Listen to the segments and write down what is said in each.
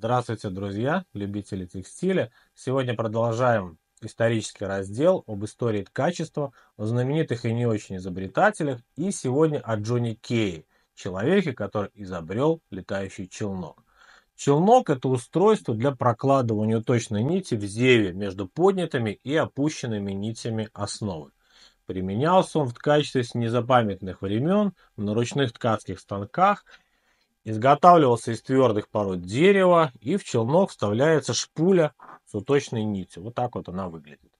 Здравствуйте, друзья, любители текстиля! Сегодня продолжаем исторический раздел об истории ткачества о знаменитых и не очень изобретателях, и сегодня о Джонни Кей, человеке, который изобрел летающий челнок. Челнок – это устройство для прокладывания точной нити в зеве между поднятыми и опущенными нитями основы. Применялся он в качестве с незапамятных времен на ручных ткацких станках – изготавливался из твердых пород дерева и в челнок вставляется шпуля с уточной нитью. Вот так вот она выглядит.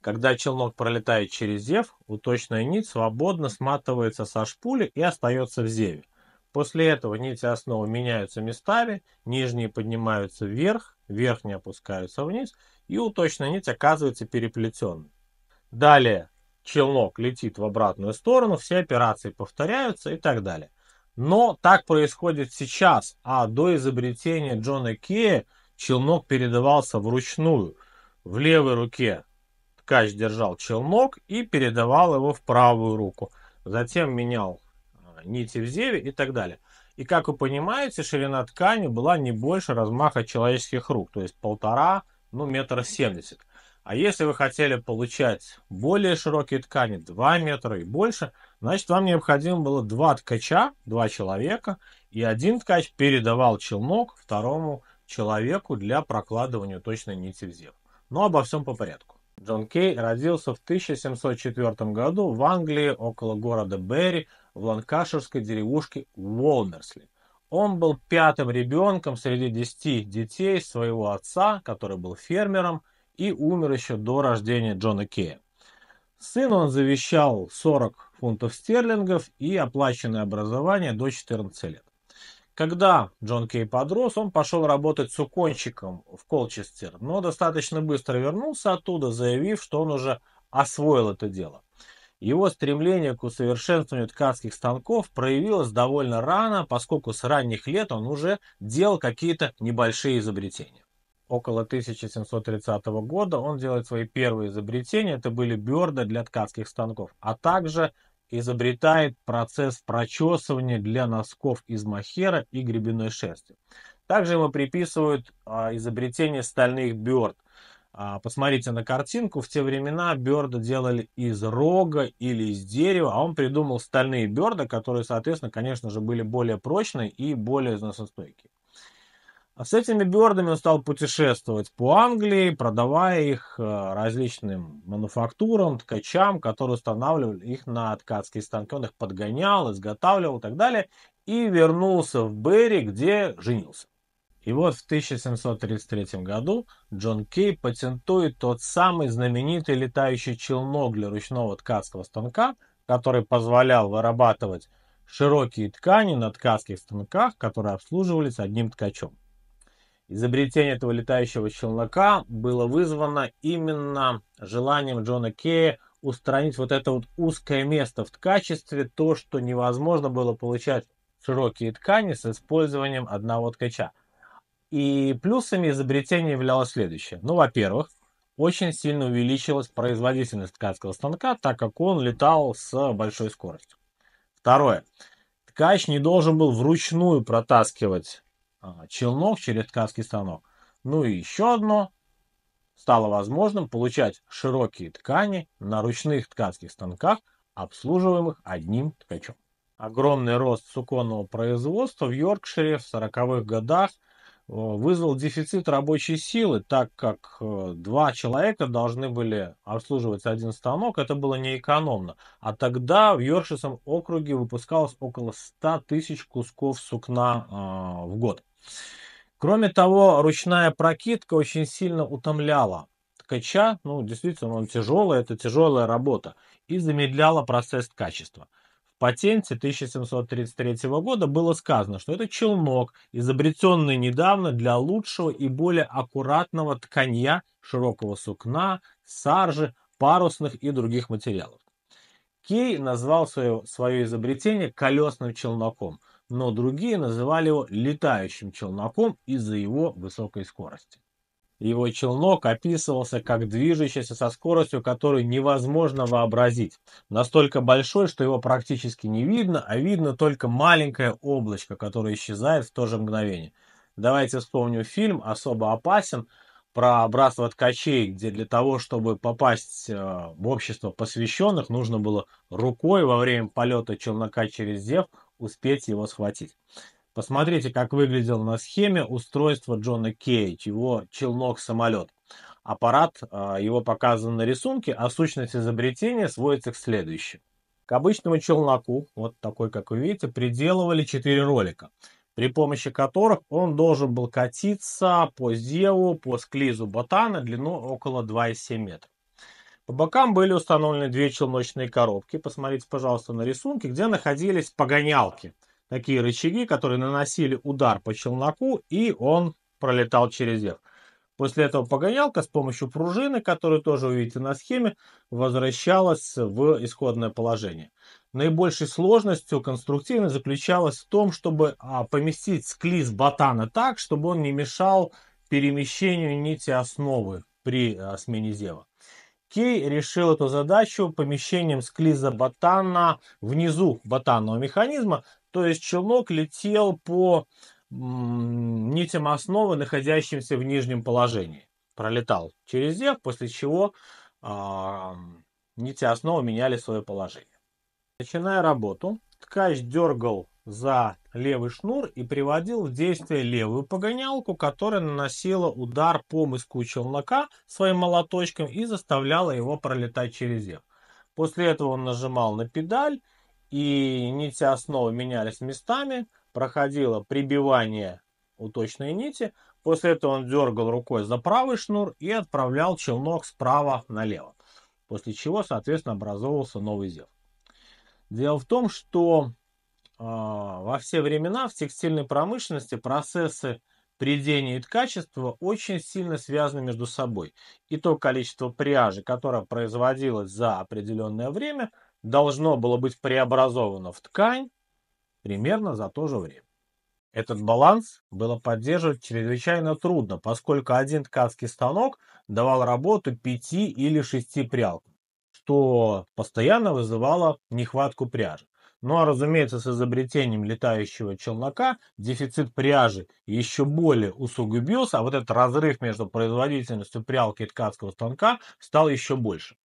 Когда челнок пролетает через зев, уточная нить свободно сматывается со шпули и остается в зеве. После этого нити основы меняются местами, нижние поднимаются вверх, верхние опускаются вниз, и уточная нить оказывается переплетенной. Далее челнок летит в обратную сторону, все операции повторяются и так далее. Но так происходит сейчас, а до изобретения Джона Кея челнок передавался вручную. В левой руке ткач держал челнок и передавал его в правую руку. Затем менял э, нити в зеве и так далее. И как вы понимаете, ширина ткани была не больше размаха человеческих рук, то есть полтора, ну, метра семьдесят. А если вы хотели получать более широкие ткани, 2 метра и больше, значит, вам необходимо было два ткача, два человека, и один ткач передавал челнок второму человеку для прокладывания точной нити в землю. Но обо всем по порядку. Джон Кей родился в 1704 году в Англии около города Берри в ланкаширской деревушке Уолмерсли. Он был пятым ребенком среди десяти детей своего отца, который был фермером, и умер еще до рождения Джона Кея. Сыну он завещал 40 фунтов стерлингов и оплаченное образование до 14 лет. Когда Джон Кей подрос, он пошел работать суконщиком в Колчестер, но достаточно быстро вернулся оттуда, заявив, что он уже освоил это дело. Его стремление к усовершенствованию ткацких станков проявилось довольно рано, поскольку с ранних лет он уже делал какие-то небольшие изобретения около 1730 года он делает свои первые изобретения, это были берда для ткацких станков, а также изобретает процесс прочесывания для носков из махера и гребенной шерсти. Также ему приписывают а, изобретение стальных берд. А, посмотрите на картинку, в те времена берда делали из рога или из дерева, а он придумал стальные берда, которые, соответственно, конечно же, были более прочные и более износостойкие. А с этими Бёрдами он стал путешествовать по Англии, продавая их э, различным мануфактурам, ткачам, которые устанавливали их на ткацкие станки. Он их подгонял, изготавливал и так далее. И вернулся в Берри, где женился. И вот в 1733 году Джон Кей патентует тот самый знаменитый летающий челнок для ручного ткацкого станка, который позволял вырабатывать широкие ткани на ткацких станках, которые обслуживались одним ткачом. Изобретение этого летающего челнока было вызвано именно желанием Джона Кея устранить вот это вот узкое место в ткачестве, то, что невозможно было получать широкие ткани с использованием одного ткача. И плюсами изобретения являлось следующее. Ну, во-первых, очень сильно увеличилась производительность ткацкого станка, так как он летал с большой скоростью. Второе. Ткач не должен был вручную протаскивать а, челнок через ткацкий станок. Ну и еще одно. Стало возможным получать широкие ткани на ручных ткацких станках, обслуживаемых одним ткачом. Огромный рост суконного производства в Йоркшире в 40-х годах э, вызвал дефицит рабочей силы, так как э, два человека должны были обслуживать один станок, это было неэкономно. А тогда в Йоркширском округе выпускалось около 100 тысяч кусков сукна а, в год. Кроме того, ручная прокидка очень сильно утомляла ткача, ну, действительно, он тяжелый, это тяжелая работа, и замедляла процесс качества. В патенте 1733 года было сказано, что это челнок, изобретенный недавно для лучшего и более аккуратного тканья широкого сукна, саржи, парусных и других материалов. Кей назвал свое, свое изобретение колесным челноком, но другие называли его летающим челноком из-за его высокой скорости. Его челнок описывался как движущийся со скоростью, которую невозможно вообразить. Настолько большой, что его практически не видно, а видно только маленькое облачко, которое исчезает в то же мгновение. Давайте вспомним фильм «Особо опасен», про братство ткачей, где для того, чтобы попасть а, в общество посвященных, нужно было рукой во время полета челнока через Зев успеть его схватить. Посмотрите, как выглядело на схеме устройство Джона Кейдж, его челнок-самолет. Аппарат, а, его показан на рисунке, а сущность изобретения сводится к следующему. К обычному челноку, вот такой, как вы видите, приделывали 4 ролика – при помощи которых он должен был катиться по зеву, по склизу ботана на длину около 2,7 метра. По бокам были установлены две челночные коробки. Посмотрите, пожалуйста, на рисунке, где находились погонялки. Такие рычаги, которые наносили удар по челноку, и он пролетал через верх. После этого погонялка с помощью пружины, которую тоже увидите на схеме, возвращалась в исходное положение наибольшей сложностью конструктивной заключалась в том, чтобы а, поместить склиз ботана так, чтобы он не мешал перемещению нити основы при а, смене зева. Кей решил эту задачу помещением склиза ботана внизу ботанного механизма, то есть челнок летел по м, нитям основы, находящимся в нижнем положении. Пролетал через зев, после чего а, нити основы меняли свое положение. Начиная работу, ткач дергал за левый шнур и приводил в действие левую погонялку, которая наносила удар по мыску челнока своим молоточком и заставляла его пролетать через зев. После этого он нажимал на педаль, и нити основы менялись местами, проходило прибивание уточной нити, после этого он дергал рукой за правый шнур и отправлял челнок справа налево, после чего, соответственно, образовывался новый зев. Дело в том, что э, во все времена в текстильной промышленности процессы прядения и ткачества очень сильно связаны между собой. И то количество пряжи, которое производилось за определенное время, должно было быть преобразовано в ткань примерно за то же время. Этот баланс было поддерживать чрезвычайно трудно, поскольку один ткацкий станок давал работу пяти или шести прялкам что постоянно вызывало нехватку пряжи. Ну а разумеется, с изобретением летающего челнока дефицит пряжи еще более усугубился, а вот этот разрыв между производительностью прялки и ткацкого станка стал еще больше.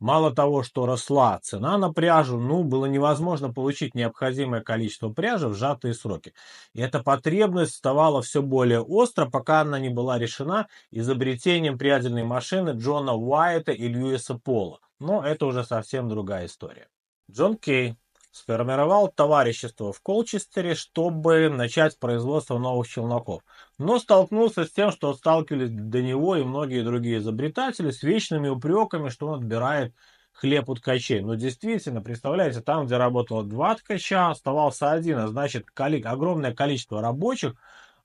Мало того, что росла цена на пряжу, ну, было невозможно получить необходимое количество пряжи в сжатые сроки. И эта потребность вставала все более остро, пока она не была решена изобретением прядельной машины Джона Уайта и Льюиса Пола но это уже совсем другая история. Джон Кей сформировал товарищество в Колчестере, чтобы начать производство новых челноков, но столкнулся с тем, что сталкивались до него и многие другие изобретатели с вечными упреками, что он отбирает хлеб у ткачей. Но ну, действительно, представляете, там, где работало два ткача, оставался один, а значит, коли... огромное количество рабочих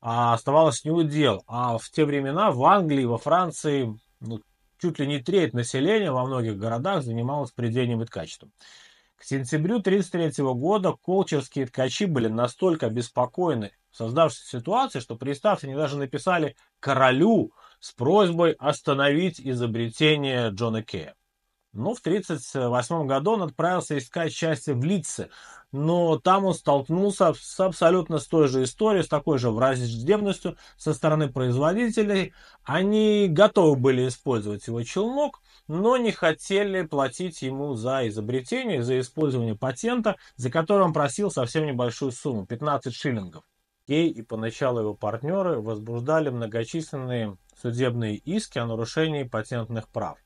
а оставалось не удел. А в те времена в Англии, во Франции, ну, чуть ли не треть населения во многих городах занималась придением и ткачеством. К сентябрю 1933 года колчевские ткачи были настолько обеспокоены в создавшейся ситуации, что приставцы они даже написали королю с просьбой остановить изобретение Джона Кея. Но ну, в 1938 году он отправился искать счастье в лице, но там он столкнулся с абсолютно с той же историей, с такой же враждебностью со стороны производителей. Они готовы были использовать его челнок, но не хотели платить ему за изобретение, за использование патента, за который он просил совсем небольшую сумму, 15 шиллингов. Кей и поначалу его партнеры возбуждали многочисленные судебные иски о нарушении патентных прав.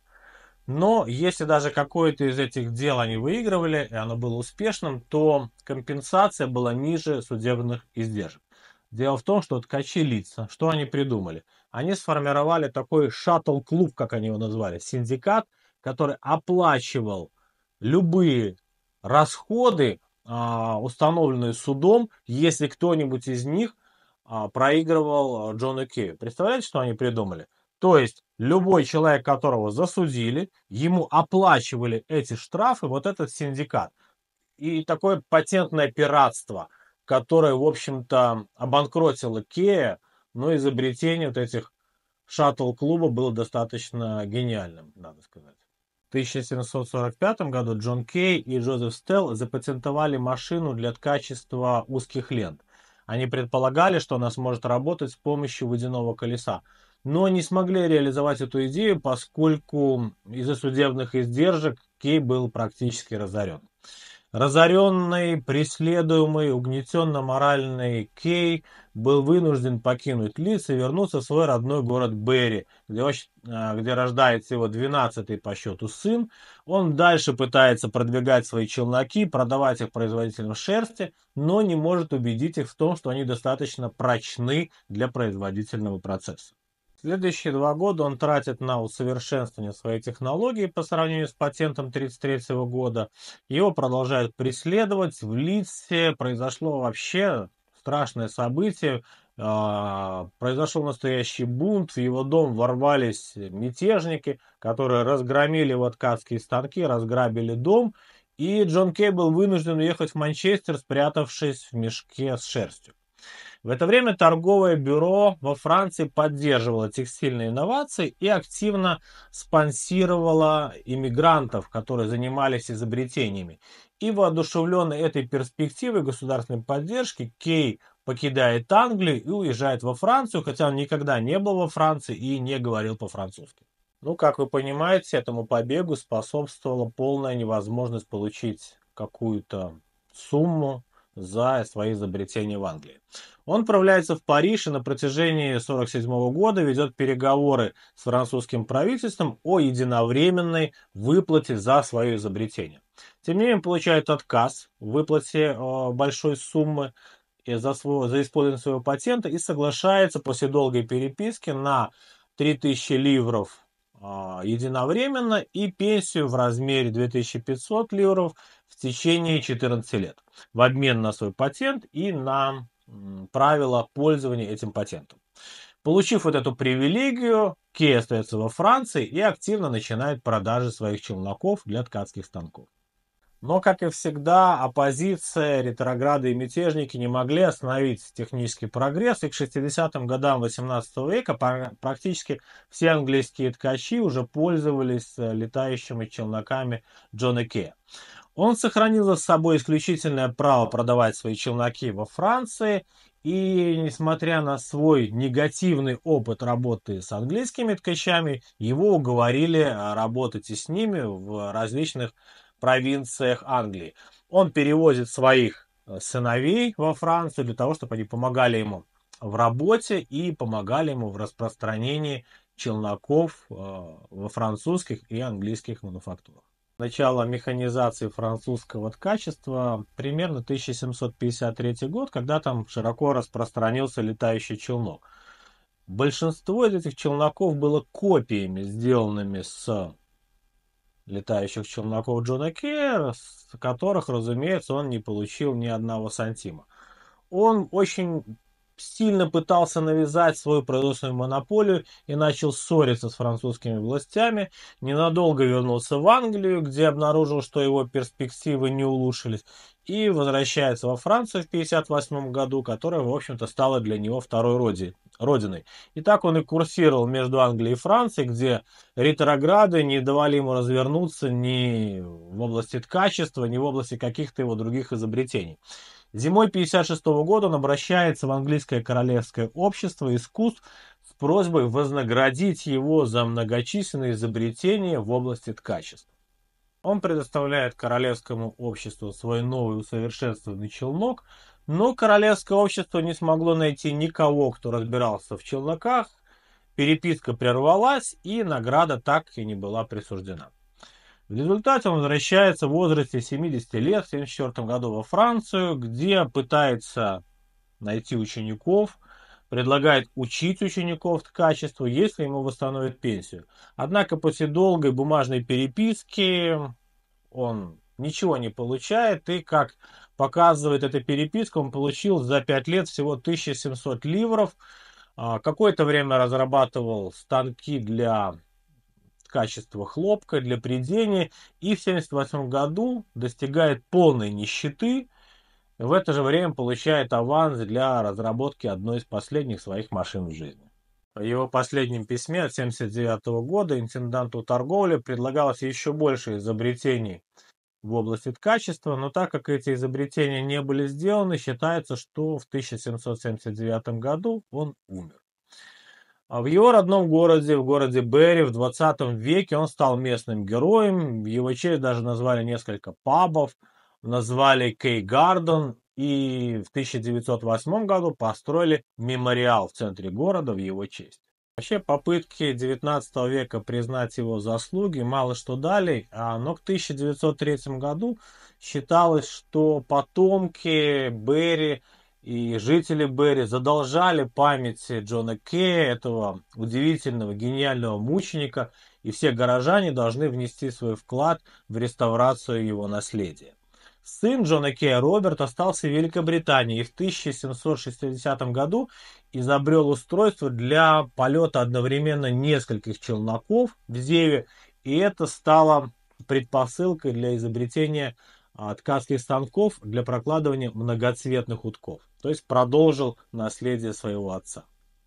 Но если даже какое-то из этих дел они выигрывали, и оно было успешным, то компенсация была ниже судебных издержек. Дело в том, что ткачи лица, что они придумали? Они сформировали такой шаттл-клуб, как они его назвали, синдикат, который оплачивал любые расходы, а, установленные судом, если кто-нибудь из них а, проигрывал Джону Кею. Представляете, что они придумали? То есть Любой человек, которого засудили, ему оплачивали эти штрафы, вот этот синдикат. И такое патентное пиратство, которое, в общем-то, обанкротило Кея, но изобретение вот этих шаттл-клуба было достаточно гениальным, надо сказать. В 1745 году Джон Кей и Джозеф Стелл запатентовали машину для ткачества узких лент. Они предполагали, что она сможет работать с помощью водяного колеса но не смогли реализовать эту идею, поскольку из-за судебных издержек Кей был практически разорен. Разоренный, преследуемый, угнетенно-моральный Кей был вынужден покинуть Лис и вернуться в свой родной город Берри, где, а, где рождается его 12-й по счету сын. Он дальше пытается продвигать свои челноки, продавать их производителям шерсти, но не может убедить их в том, что они достаточно прочны для производительного процесса. Следующие два года он тратит на усовершенствование своей технологии по сравнению с патентом 1933 года. Его продолжают преследовать. В Лидсе произошло вообще страшное событие. А, произошел настоящий бунт, в его дом ворвались мятежники, которые разгромили вот ткацкие станки, разграбили дом, и Джон Кейбл вынужден уехать в Манчестер, спрятавшись в мешке с шерстью. В это время торговое бюро во Франции поддерживало текстильные инновации и активно спонсировало иммигрантов, которые занимались изобретениями. И воодушевленный этой перспективой государственной поддержки Кей покидает Англию и уезжает во Францию, хотя он никогда не был во Франции и не говорил по-французски. Ну, как вы понимаете, этому побегу способствовала полная невозможность получить какую-то сумму, за свои изобретения в Англии. Он отправляется в Париж и на протяжении 1947 года ведет переговоры с французским правительством о единовременной выплате за свое изобретение. Тем не менее, получает отказ в выплате э, большой суммы э, за, свой, за использование своего патента и соглашается после долгой переписки на 3000 ливров а, единовременно и пенсию в размере 2500 ливров в течение 14 лет в обмен на свой патент и на правила пользования этим патентом. Получив вот эту привилегию, Кей остается во Франции и активно начинает продажи своих челноков для ткацких станков. Но, как и всегда, оппозиция, ретрограды и мятежники не могли остановить технический прогресс, и к 60-м годам 18 века практически все английские ткачи уже пользовались э, летающими челноками Джона Ке. Он сохранил за собой исключительное право продавать свои челноки во Франции, и несмотря на свой негативный опыт работы с английскими ткачами, его уговорили э, работать и с ними в различных провинциях Англии. Он перевозит своих э, сыновей во Францию для того, чтобы они помогали ему в работе и помогали ему в распространении челноков э, во французских и английских мануфактурах. Начало механизации французского ткачества примерно 1753 год, когда там широко распространился летающий челнок. Большинство из этих челноков было копиями, сделанными с летающих челноков Джона Керри, с которых, разумеется, он не получил ни одного сантима. Он очень сильно пытался навязать свою производственную монополию и начал ссориться с французскими властями. Ненадолго вернулся в Англию, где обнаружил, что его перспективы не улучшились, и возвращается во Францию в 1958 году, которая, в общем-то, стала для него второй роди, родиной. И так он и курсировал между Англией и Францией, где ретрограды не давали ему развернуться ни в области ткачества, ни в области каких-то его других изобретений. Зимой 1956 года он обращается в английское королевское общество искусств с просьбой вознаградить его за многочисленные изобретения в области ткачества. Он предоставляет королевскому обществу свой новый усовершенствованный челнок, но королевское общество не смогло найти никого, кто разбирался в челноках, переписка прервалась и награда так и не была присуждена. В результате он возвращается в возрасте 70 лет в 1974 году во Францию, где пытается найти учеников, предлагает учить учеников качеству, если ему восстановят пенсию. Однако после долгой бумажной переписки он ничего не получает, и, как показывает эта переписка, он получил за 5 лет всего 1700 ливров, а, какое-то время разрабатывал станки для качество хлопка для прядения и в 1978 году достигает полной нищеты, в это же время получает аванс для разработки одной из последних своих машин в жизни. В его последнем письме от 1979 года интенданту торговли предлагалось еще больше изобретений в области качества, но так как эти изобретения не были сделаны, считается, что в 1779 году он умер. А в его родном городе, в городе Берри, в 20 веке он стал местным героем. В его честь даже назвали несколько пабов, назвали Кей Гарден и в 1908 году построили мемориал в центре города в его честь. Вообще попытки 19 века признать его заслуги мало что дали, а, но к 1903 году считалось, что потомки Берри и жители Берри задолжали памяти Джона Кея, этого удивительного, гениального мученика, и все горожане должны внести свой вклад в реставрацию его наследия. Сын Джона Кея Роберт остался в Великобритании и в 1760 году изобрел устройство для полета одновременно нескольких челноков в Зеве, и это стало предпосылкой для изобретения а, ткацких станков для прокладывания многоцветных утков то есть продолжил наследие своего отца.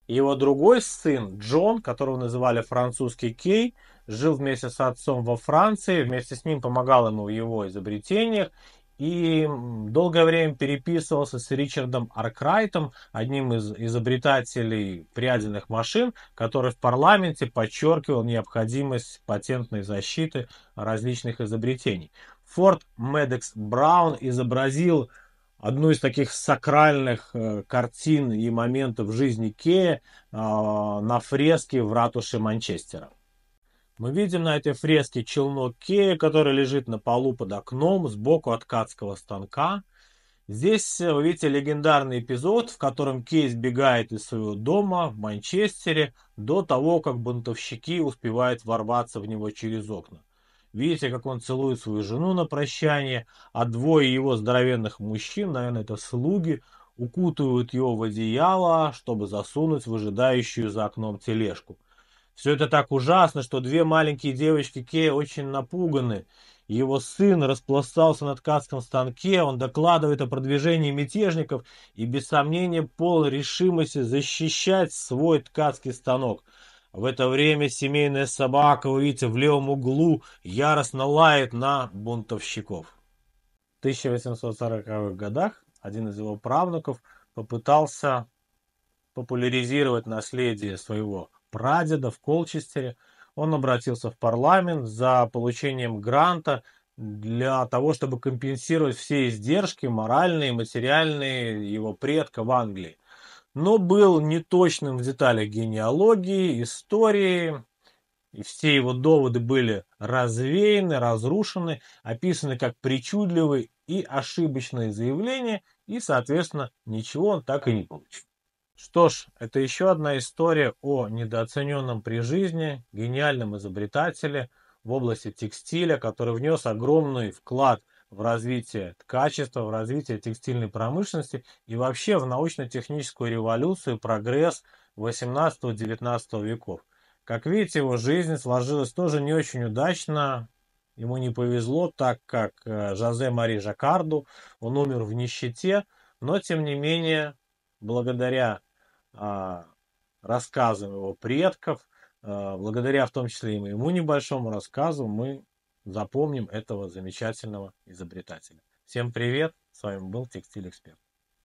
Его другой сын Джон, которого называли французский Кей, жил вместе с отцом во Франции, вместе с ним помогал ему в его изобретениях и долгое время переписывался с Ричардом Аркрайтом, одним из изобретателей прядельных машин, который в парламенте подчеркивал необходимость патентной защиты различных изобретений. Форд Медекс Браун изобразил одну из таких сакральных э, картин и моментов жизни Кея а, на фреске в ратуше Манчестера. Мы видим на этой фреске челнок Кея, который лежит на полу под окном сбоку от кацкого станка. Здесь э, вы видите легендарный эпизод, в котором Кей сбегает из своего дома в Манчестере до того, как бунтовщики успевают ворваться в него через окна. Видите, как он целует свою жену на прощание, а двое его здоровенных мужчин, наверное, это слуги, укутывают его в одеяло, чтобы засунуть выжидающую за окном тележку. Все это так ужасно, что две маленькие девочки Кея очень напуганы. Его сын распластался на ткацком станке, он докладывает о продвижении мятежников и без сомнения пол решимости защищать свой ткацкий станок – в это время семейная собака, вы видите, в левом углу яростно лает на бунтовщиков. В 1840-х годах один из его правнуков попытался популяризировать наследие своего прадеда в Колчестере. Он обратился в парламент за получением гранта для того, чтобы компенсировать все издержки моральные и материальные его предка в Англии – но был неточным в деталях генеалогии, истории, и все его доводы были развеяны, разрушены, описаны как причудливые и ошибочные заявления, и, соответственно, ничего он так и не получил. Что ж, это еще одна история о недооцененном при жизни, гениальном изобретателе в области текстиля, который внес огромный вклад в в развитие качества, в развитие текстильной промышленности и вообще в научно-техническую революцию, прогресс 18-19 веков. Как видите, его жизнь сложилась тоже не очень удачно. Ему не повезло, так как э, Жозе Мари Жакарду, он умер в нищете, но тем не менее, благодаря а, рассказам его предков, э, благодаря в том числе и моему небольшому рассказу, мы запомним этого замечательного изобретателя. Всем привет, с вами был Текстиль Эксперт.